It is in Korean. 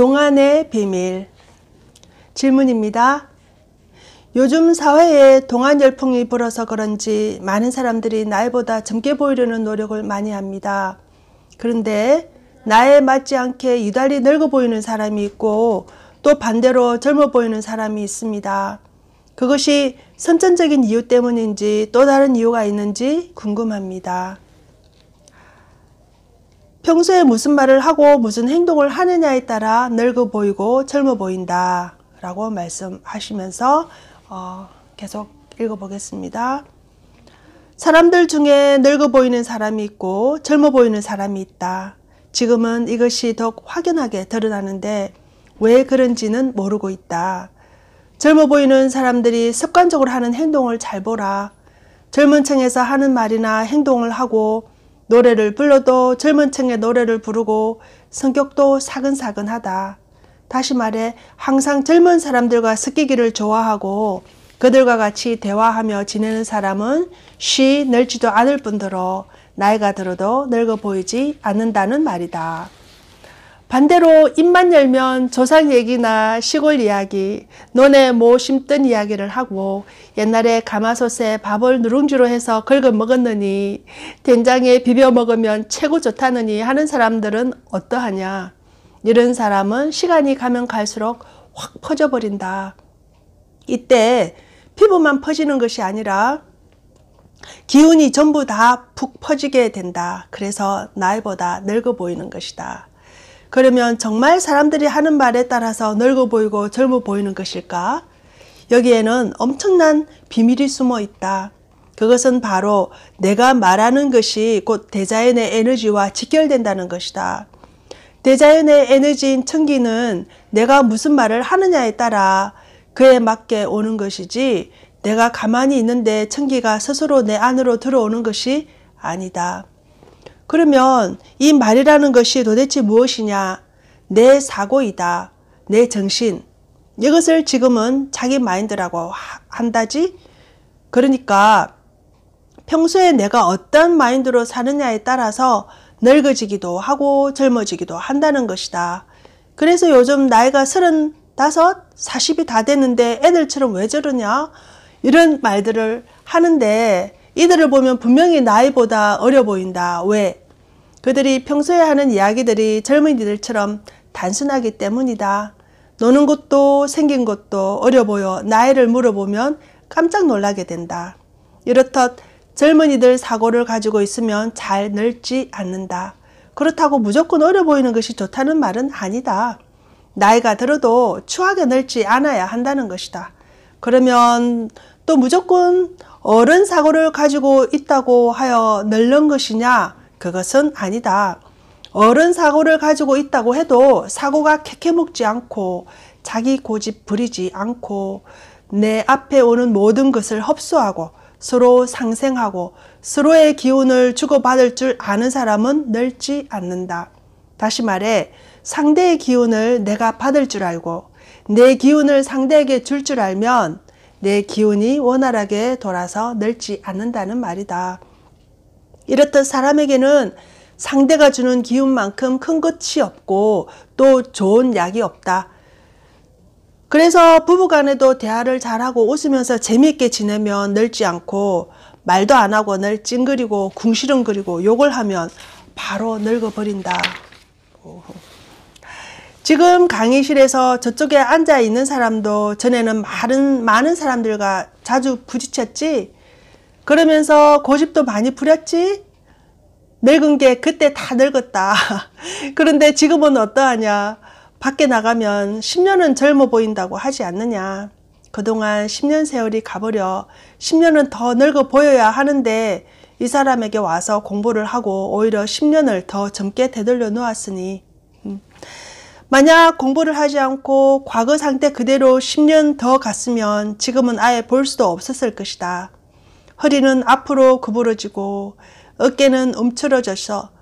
동안의 비밀 질문입니다. 요즘 사회에 동안 열풍이 불어서 그런지 많은 사람들이 나이보다 젊게 보이려는 노력을 많이 합니다. 그런데 나에 맞지 않게 유달리 늙어 보이는 사람이 있고 또 반대로 젊어 보이는 사람이 있습니다. 그것이 선천적인 이유 때문인지 또 다른 이유가 있는지 궁금합니다. 평소에 무슨 말을 하고 무슨 행동을 하느냐에 따라 늙어 보이고 젊어 보인다. 라고 말씀하시면서 어, 계속 읽어보겠습니다. 사람들 중에 늙어 보이는 사람이 있고 젊어 보이는 사람이 있다. 지금은 이것이 더욱 확연하게 드러나는데 왜 그런지는 모르고 있다. 젊어 보이는 사람들이 습관적으로 하는 행동을 잘 보라. 젊은 층에서 하는 말이나 행동을 하고 노래를 불러도 젊은 층의 노래를 부르고 성격도 사근사근하다. 다시 말해 항상 젊은 사람들과 섞이기를 좋아하고 그들과 같이 대화하며 지내는 사람은 쉬 늙지도 않을 뿐더러 나이가 들어도 늙어 보이지 않는다는 말이다. 반대로 입만 열면 조상 얘기나 시골 이야기, 논에 모 심던 이야기를 하고 옛날에 가마솥에 밥을 누룽지로 해서 긁어 먹었느니 된장에 비벼 먹으면 최고 좋다느니 하는 사람들은 어떠하냐. 이런 사람은 시간이 가면 갈수록 확 퍼져버린다. 이때 피부만 퍼지는 것이 아니라 기운이 전부 다 푹 퍼지게 된다. 그래서 나이보다 늙어 보이는 것이다. 그러면 정말 사람들이 하는 말에 따라서 넓어 보이고 젊어 보이는 것일까? 여기에는 엄청난 비밀이 숨어 있다. 그것은 바로 내가 말하는 것이 곧 대자연의 에너지와 직결된다는 것이다. 대자연의 에너지인 천기는 내가 무슨 말을 하느냐에 따라 그에 맞게 오는 것이지 내가 가만히 있는데 천기가 스스로 내 안으로 들어오는 것이 아니다. 그러면 이 말이라는 것이 도대체 무엇이냐? 내 사고이다. 내 정신. 이것을 지금은 자기 마인드라고 한다지? 그러니까 평소에 내가 어떤 마인드로 사느냐에 따라서 늙어지기도 하고 젊어지기도 한다는 것이다. 그래서 요즘 나이가 35, 4 0이다 됐는데 애들처럼 왜 저러냐? 이런 말들을 하는데 이들을 보면 분명히 나이보다 어려 보인다. 왜? 그들이 평소에 하는 이야기들이 젊은이들처럼 단순하기 때문이다. 노는 것도 생긴 것도 어려 보여 나이를 물어보면 깜짝 놀라게 된다. 이렇듯 젊은이들 사고를 가지고 있으면 잘 늙지 않는다. 그렇다고 무조건 어려 보이는 것이 좋다는 말은 아니다. 나이가 들어도 추하게 늙지 않아야 한다는 것이다. 그러면 또 무조건 어른 사고를 가지고 있다고 하여 늙는 것이냐? 그것은 아니다. 어른 사고를 가지고 있다고 해도 사고가 캐캐먹지 않고 자기 고집 부리지 않고 내 앞에 오는 모든 것을 흡수하고 서로 상생하고 서로의 기운을 주고받을 줄 아는 사람은 늙지 않는다. 다시 말해 상대의 기운을 내가 받을 줄 알고 내 기운을 상대에게 줄줄 줄 알면 내 기운이 원활하게 돌아서 늙지 않는다는 말이다. 이렇듯 사람에게는 상대가 주는 기운만큼 큰 것이 없고 또 좋은 약이 없다. 그래서 부부간에도 대화를 잘하고 웃으면서 재미있게 지내면 늙지 않고 말도 안 하고 늘 찡그리고 궁시렁거리고 욕을 하면 바로 늙어버린다. 지금 강의실에서 저쪽에 앉아 있는 사람도 전에는 많은, 많은 사람들과 자주 부딪혔지? 그러면서 고집도 많이 부렸지? 늙은 게 그때 다 늙었다. 그런데 지금은 어떠하냐? 밖에 나가면 10년은 젊어 보인다고 하지 않느냐? 그동안 10년 세월이 가버려 10년은 더 늙어 보여야 하는데 이 사람에게 와서 공부를 하고 오히려 10년을 더 젊게 되돌려 놓았으니 음. 만약 공부를 하지 않고 과거 상태 그대로 10년 더 갔으면 지금은 아예 볼 수도 없었을 것이다. 허리는 앞으로 구부러지고 어깨는 움츠러져서